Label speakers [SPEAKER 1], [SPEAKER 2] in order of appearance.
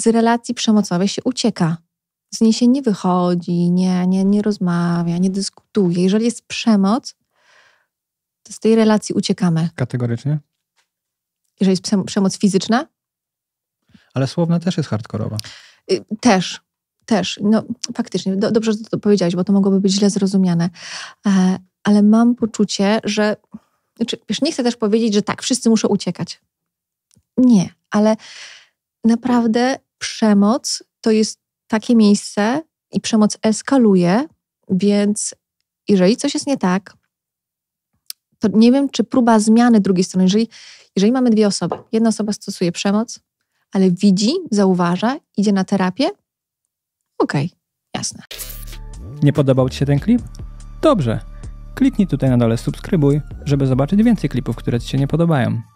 [SPEAKER 1] z relacji przemocowej się ucieka. Z niej się nie wychodzi, nie, nie, nie rozmawia, nie dyskutuje. Jeżeli jest przemoc, to z tej relacji uciekamy.
[SPEAKER 2] Kategorycznie?
[SPEAKER 1] Jeżeli jest przemoc fizyczna?
[SPEAKER 2] Ale słowna też jest hardkorowa.
[SPEAKER 1] Y, też, też. No, faktycznie, do, dobrze, że to powiedziałeś, bo to mogłoby być źle zrozumiane. E, ale mam poczucie, że. Znaczy, wiesz, nie chcę też powiedzieć, że tak, wszyscy muszą uciekać. Nie, ale naprawdę przemoc to jest takie miejsce i przemoc eskaluje, więc jeżeli coś jest nie tak, to nie wiem, czy próba zmiany drugiej strony, jeżeli, jeżeli mamy dwie osoby, jedna osoba stosuje przemoc, ale widzi, zauważa, idzie na terapię, okej, okay, jasne.
[SPEAKER 3] Nie podobał Ci się ten klip? Dobrze. Kliknij tutaj na dole subskrybuj, żeby zobaczyć więcej klipów, które Ci się nie podobają.